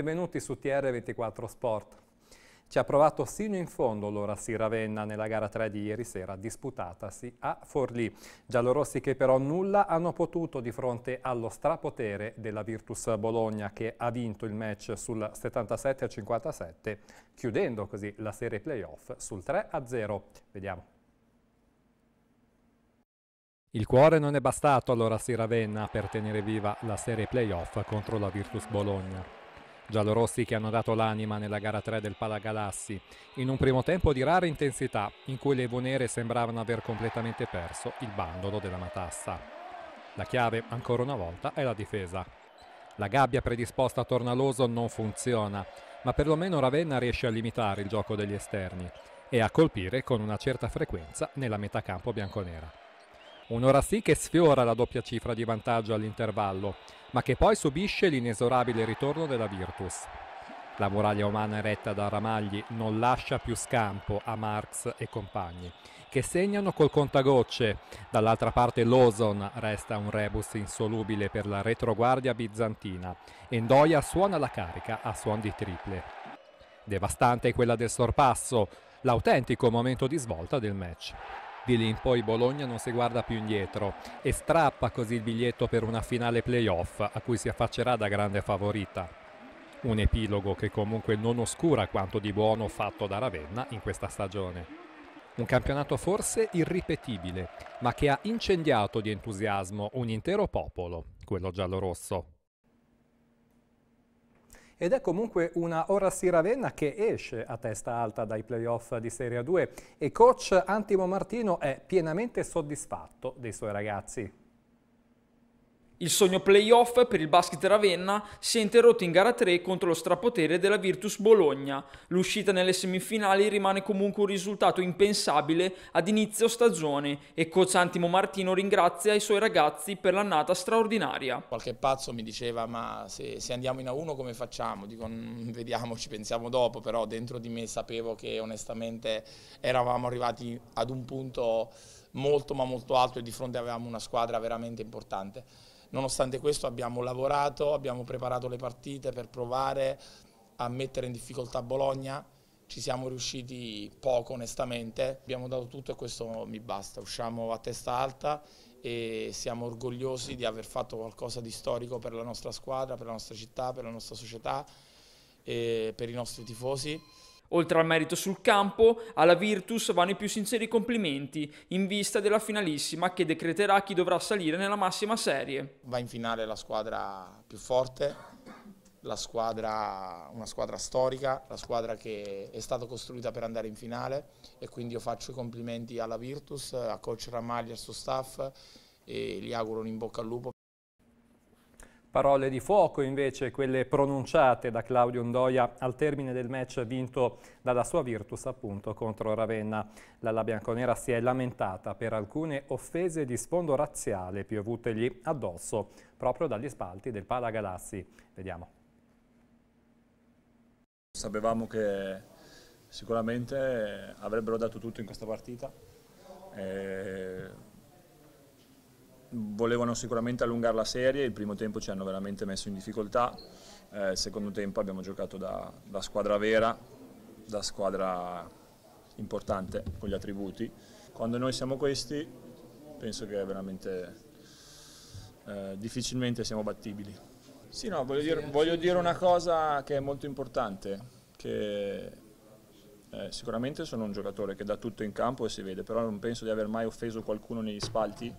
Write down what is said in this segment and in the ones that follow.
Benvenuti su TR24 Sport. Ci ha provato sino in fondo l'Orassi Ravenna nella gara 3 di ieri sera disputatasi a Forlì. Giallorossi che però nulla hanno potuto di fronte allo strapotere della Virtus Bologna che ha vinto il match sul 77 57 chiudendo così la serie playoff sul 3 0. Vediamo. Il cuore non è bastato allora si Ravenna per tenere viva la serie playoff contro la Virtus Bologna giallorossi che hanno dato l'anima nella gara 3 del Palagalassi, in un primo tempo di rara intensità in cui le Ivonere sembravano aver completamente perso il bandolo della matassa. La chiave, ancora una volta, è la difesa. La gabbia predisposta attorno all'oso non funziona, ma perlomeno Ravenna riesce a limitare il gioco degli esterni e a colpire con una certa frequenza nella metà campo bianconera. Un'ora sì che sfiora la doppia cifra di vantaggio all'intervallo, ma che poi subisce l'inesorabile ritorno della Virtus. La muraglia umana eretta da Ramagli non lascia più scampo a Marx e compagni, che segnano col contagocce. Dall'altra parte l'Ozon resta un rebus insolubile per la retroguardia bizantina. Endoia suona la carica a suon di triple. Devastante è quella del sorpasso, l'autentico momento di svolta del match. Di lì in poi Bologna non si guarda più indietro e strappa così il biglietto per una finale playoff a cui si affaccerà da grande favorita. Un epilogo che comunque non oscura quanto di buono fatto da Ravenna in questa stagione. Un campionato forse irripetibile, ma che ha incendiato di entusiasmo un intero popolo, quello giallorosso ed è comunque una Orassi Ravenna che esce a testa alta dai playoff di Serie 2 e coach Antimo Martino è pienamente soddisfatto dei suoi ragazzi. Il sogno playoff per il basket Ravenna si è interrotto in gara 3 contro lo strapotere della Virtus Bologna. L'uscita nelle semifinali rimane comunque un risultato impensabile ad inizio stagione e coach Antimo Martino ringrazia i suoi ragazzi per l'annata straordinaria. Qualche pazzo mi diceva ma se, se andiamo in A1 come facciamo? Dico mm, vediamo, ci pensiamo dopo, però dentro di me sapevo che onestamente eravamo arrivati ad un punto molto ma molto alto e di fronte avevamo una squadra veramente importante. Nonostante questo abbiamo lavorato, abbiamo preparato le partite per provare a mettere in difficoltà Bologna, ci siamo riusciti poco onestamente, abbiamo dato tutto e questo mi basta, usciamo a testa alta e siamo orgogliosi di aver fatto qualcosa di storico per la nostra squadra, per la nostra città, per la nostra società e per i nostri tifosi. Oltre al merito sul campo, alla Virtus vanno i più sinceri complimenti in vista della finalissima che decreterà chi dovrà salire nella massima serie. Va in finale la squadra più forte, squadra, una squadra storica, la squadra che è stata costruita per andare in finale e quindi io faccio i complimenti alla Virtus, a coach Ramaglia e al suo staff e gli auguro un in bocca al lupo. Parole di fuoco invece quelle pronunciate da Claudio Ndoia al termine del match vinto dalla sua Virtus appunto contro Ravenna. L'ala bianconera si è lamentata per alcune offese di sfondo razziale piovutegli addosso proprio dagli spalti del Pala Galassi. Vediamo. Sapevamo che sicuramente avrebbero dato tutto in questa partita. E volevano sicuramente allungare la serie, il primo tempo ci hanno veramente messo in difficoltà, eh, il secondo tempo abbiamo giocato da, da, squadra vera, da squadra importante con gli attributi. Quando noi siamo questi penso che veramente eh, difficilmente siamo battibili. Sì, no, voglio dire, voglio dire una cosa che è molto importante, che eh, sicuramente sono un giocatore che dà tutto in campo e si vede, però non penso di aver mai offeso qualcuno negli spalti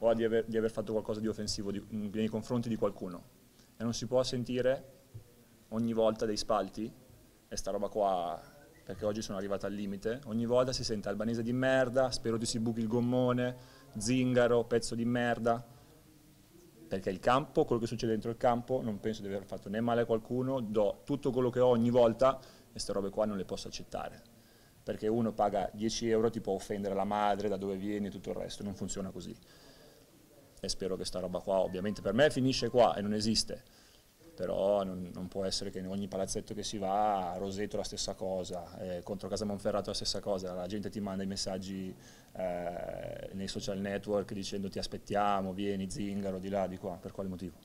o di aver, di aver fatto qualcosa di offensivo di, mm, nei confronti di qualcuno. E non si può sentire ogni volta dei spalti, e sta roba qua, perché oggi sono arrivato al limite, ogni volta si sente albanese di merda, spero ti si buchi il gommone, zingaro, pezzo di merda, perché il campo, quello che succede dentro il campo, non penso di aver fatto né male a qualcuno, do tutto quello che ho ogni volta e queste robe qua non le posso accettare perché uno paga 10 euro ti può offendere la madre, da dove vieni e tutto il resto, non funziona così e spero che sta roba qua ovviamente per me finisce qua e non esiste, però non, non può essere che in ogni palazzetto che si va, a Roseto la stessa cosa, eh, contro Casa Monferrato la stessa cosa, la gente ti manda i messaggi eh, nei social network dicendo ti aspettiamo, vieni zingaro di là, di qua, per quale motivo?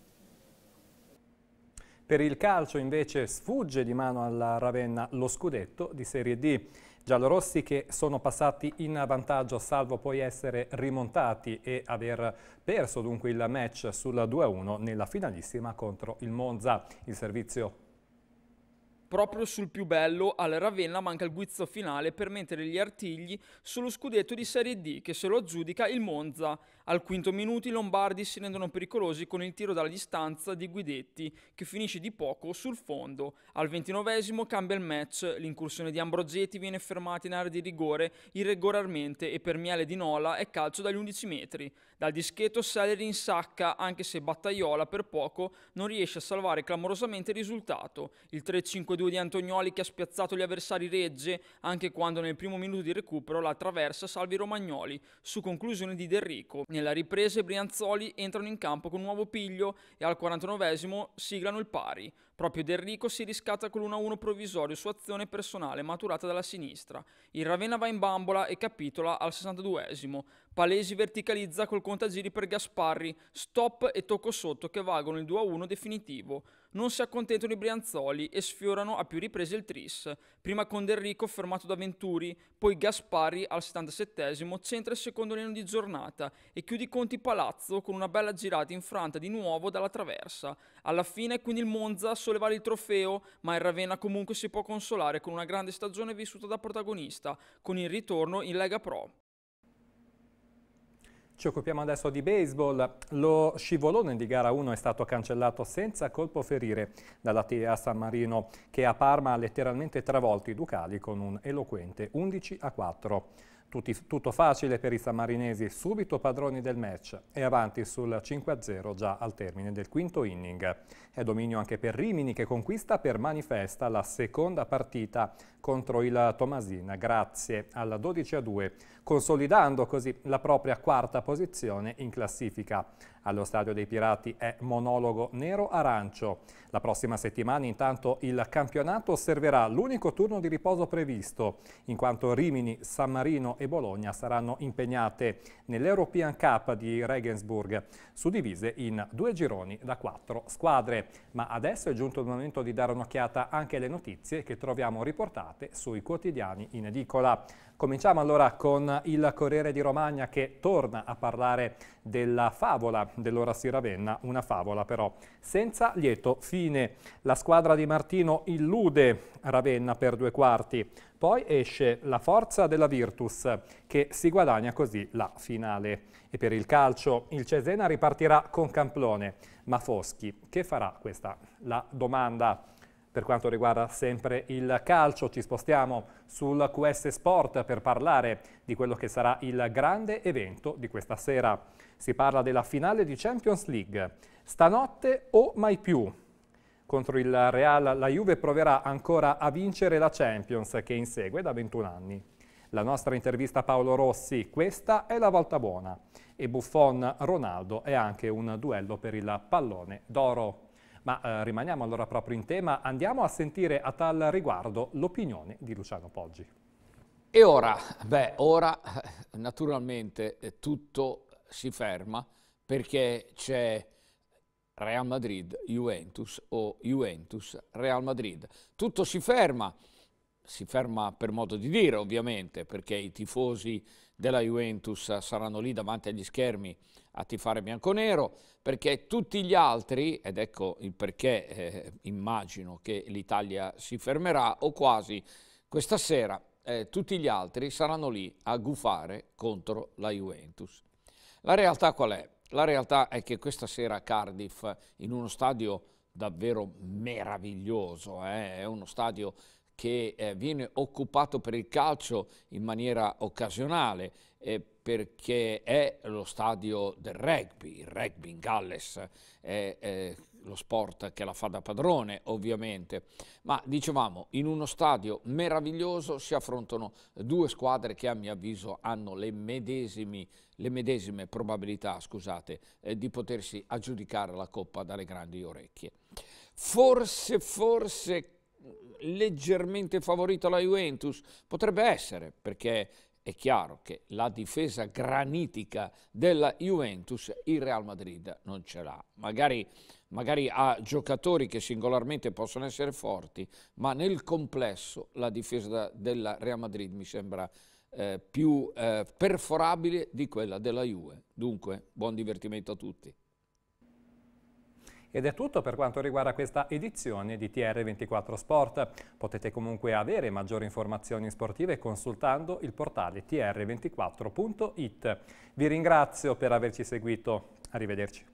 Per il calcio invece sfugge di mano alla Ravenna lo scudetto di Serie D giallorossi che sono passati in vantaggio salvo poi essere rimontati e aver perso dunque il match sul 2-1 nella finalissima contro il Monza. Il servizio proprio sul più bello, al Ravenna manca il guizzo finale per mettere gli artigli sullo scudetto di Serie D che se lo aggiudica il Monza. Al quinto minuto i lombardi si rendono pericolosi con il tiro dalla distanza di Guidetti che finisce di poco sul fondo. Al ventinovesimo cambia il match, l'incursione di Ambrosetti viene fermata in area di rigore irregolarmente e per Miele di Nola è calcio dagli 11 metri. Dal dischetto Seleri insacca anche se Battaiola per poco non riesce a salvare clamorosamente il risultato. Il 3-5-2 di Antonioli che ha spiazzato gli avversari regge anche quando nel primo minuto di recupero la traversa salvi Romagnoli su conclusione di Derrico. Nella ripresa i Brianzoli entrano in campo con un nuovo piglio e al 49esimo siglano il pari. Proprio Del Rico si riscatta con l'1-1 provvisorio su azione personale maturata dalla sinistra. Il Ravenna va in bambola e capitola al 62esimo. Palesi verticalizza col contagiri per Gasparri, stop e tocco sotto che valgono il 2-1 definitivo. Non si accontentano i Brianzoli e sfiorano a più riprese il tris. Prima con Del Rico fermato da Venturi, poi Gasparri al 77esimo centra il secondo lino di giornata e chiude i conti Palazzo con una bella girata infranta di nuovo dalla traversa. Alla fine quindi il Monza sollevare il trofeo, ma il Ravenna comunque si può consolare con una grande stagione vissuta da protagonista, con il ritorno in Lega Pro. Ci occupiamo adesso di baseball. Lo scivolone di gara 1 è stato cancellato senza colpo ferire dalla TEA San Marino che a Parma ha letteralmente travolto i Ducali con un eloquente 11 a 4. Tutti, tutto facile per i sammarinesi, subito padroni del match e avanti sul 5-0 già al termine del quinto inning. È dominio anche per Rimini che conquista per manifesta la seconda partita contro il Tomasina grazie alla 12-2, consolidando così la propria quarta posizione in classifica. Allo Stadio dei Pirati è monologo nero-arancio. La prossima settimana intanto il campionato osserverà l'unico turno di riposo previsto, in quanto Rimini, San Marino e e Bologna saranno impegnate nell'European Cup di Regensburg, suddivise in due gironi da quattro squadre. Ma adesso è giunto il momento di dare un'occhiata anche alle notizie che troviamo riportate sui quotidiani in edicola. Cominciamo allora con il Corriere di Romagna che torna a parlare della favola dell'Orasi Ravenna, una favola però senza lieto fine. La squadra di Martino illude Ravenna per due quarti. Poi esce la forza della Virtus, che si guadagna così la finale. E per il calcio il Cesena ripartirà con Camplone, ma Foschi che farà questa la domanda. Per quanto riguarda sempre il calcio, ci spostiamo sul QS Sport per parlare di quello che sarà il grande evento di questa sera. Si parla della finale di Champions League. Stanotte o mai più? contro il Real, la Juve proverà ancora a vincere la Champions che insegue da 21 anni. La nostra intervista a Paolo Rossi, questa è la volta buona. E Buffon Ronaldo è anche un duello per il pallone d'oro. Ma eh, rimaniamo allora proprio in tema, andiamo a sentire a tal riguardo l'opinione di Luciano Poggi. E ora, beh, ora eh, naturalmente eh, tutto si ferma perché c'è Real Madrid, Juventus o Juventus, Real Madrid. Tutto si ferma, si ferma per modo di dire ovviamente, perché i tifosi della Juventus saranno lì davanti agli schermi a tifare bianconero, perché tutti gli altri, ed ecco il perché eh, immagino che l'Italia si fermerà, o quasi, questa sera eh, tutti gli altri saranno lì a gufare contro la Juventus. La realtà qual è? La realtà è che questa sera a Cardiff, in uno stadio davvero meraviglioso, eh? è uno stadio che eh, viene occupato per il calcio in maniera occasionale eh, perché è lo stadio del rugby, il rugby in Galles è eh, eh, lo sport che la fa da padrone ovviamente, ma dicevamo in uno stadio meraviglioso si affrontano due squadre che a mio avviso hanno le, medesimi, le medesime probabilità scusate, eh, di potersi aggiudicare la Coppa dalle grandi orecchie. Forse, forse leggermente favorita la Juventus? Potrebbe essere, perché è chiaro che la difesa granitica della Juventus il Real Madrid non ce l'ha. Magari, magari ha giocatori che singolarmente possono essere forti, ma nel complesso la difesa della Real Madrid mi sembra eh, più eh, perforabile di quella della Juve. Dunque, buon divertimento a tutti. Ed è tutto per quanto riguarda questa edizione di TR24 Sport. Potete comunque avere maggiori informazioni sportive consultando il portale tr24.it. Vi ringrazio per averci seguito. Arrivederci.